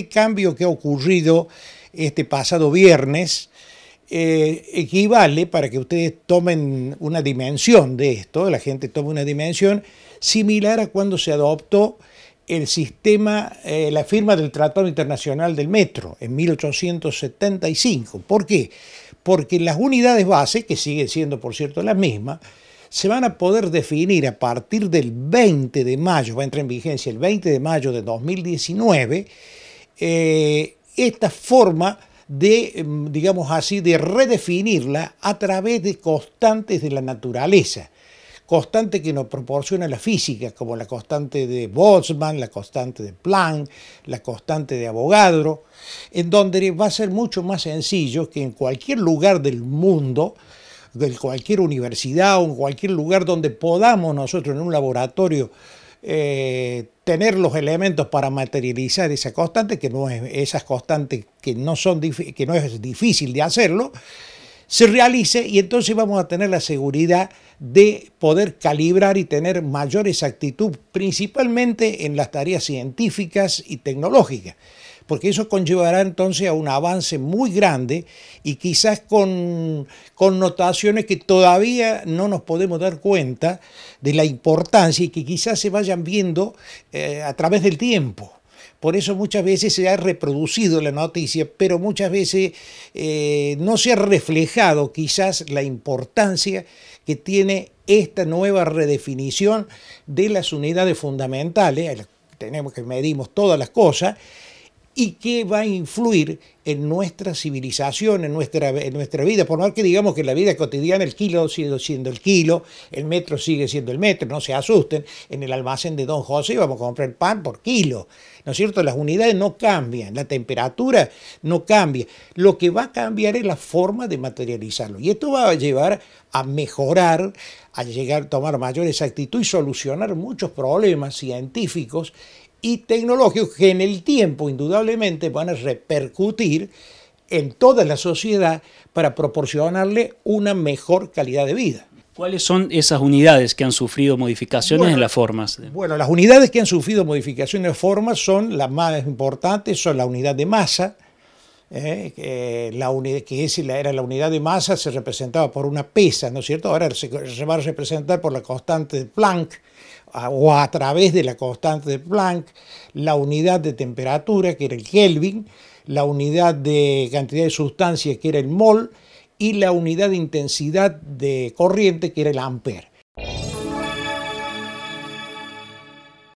este cambio que ha ocurrido este pasado viernes eh, equivale, para que ustedes tomen una dimensión de esto, la gente tome una dimensión similar a cuando se adoptó el sistema, eh, la firma del Tratado Internacional del Metro en 1875. ¿Por qué? Porque las unidades base, que siguen siendo por cierto las mismas, se van a poder definir a partir del 20 de mayo, va a entrar en vigencia el 20 de mayo de 2019, eh, esta forma de, em, digamos así, de redefinirla a través de constantes de la naturaleza. constantes que nos proporciona la física, como la constante de Boltzmann, la constante de Planck, la constante de Avogadro, en donde va a ser mucho más sencillo que en cualquier lugar del mundo de cualquier universidad o en cualquier lugar donde podamos nosotros en un laboratorio eh, tener los elementos para materializar esa constante, que no es, esas constantes que no, son, que no es difícil de hacerlo, se realice y entonces vamos a tener la seguridad de poder calibrar y tener mayor exactitud, principalmente en las tareas científicas y tecnológicas porque eso conllevará entonces a un avance muy grande y quizás con connotaciones que todavía no nos podemos dar cuenta de la importancia y que quizás se vayan viendo eh, a través del tiempo. Por eso muchas veces se ha reproducido la noticia, pero muchas veces eh, no se ha reflejado quizás la importancia que tiene esta nueva redefinición de las unidades fundamentales, tenemos que medimos todas las cosas, y qué va a influir en nuestra civilización, en nuestra, en nuestra vida. Por más que digamos que la vida cotidiana el kilo sigue siendo el kilo, el metro sigue siendo el metro, no se asusten, en el almacén de Don José vamos a comprar pan por kilo, ¿no es cierto? Las unidades no cambian, la temperatura no cambia. Lo que va a cambiar es la forma de materializarlo y esto va a llevar a mejorar, a llegar a tomar mayor exactitud y solucionar muchos problemas científicos y tecnológicos que en el tiempo indudablemente van a repercutir en toda la sociedad para proporcionarle una mejor calidad de vida. ¿Cuáles son esas unidades que han sufrido modificaciones en las formas? Bueno, las unidades que han sufrido modificaciones en formas son las más importantes, son la unidad de masa, ¿eh? la que es, era la unidad de masa se representaba por una pesa, ¿no es cierto? Ahora se va a representar por la constante de Planck, o a través de la constante de Planck, la unidad de temperatura, que era el Kelvin, la unidad de cantidad de sustancia, que era el mol, y la unidad de intensidad de corriente, que era el ampere.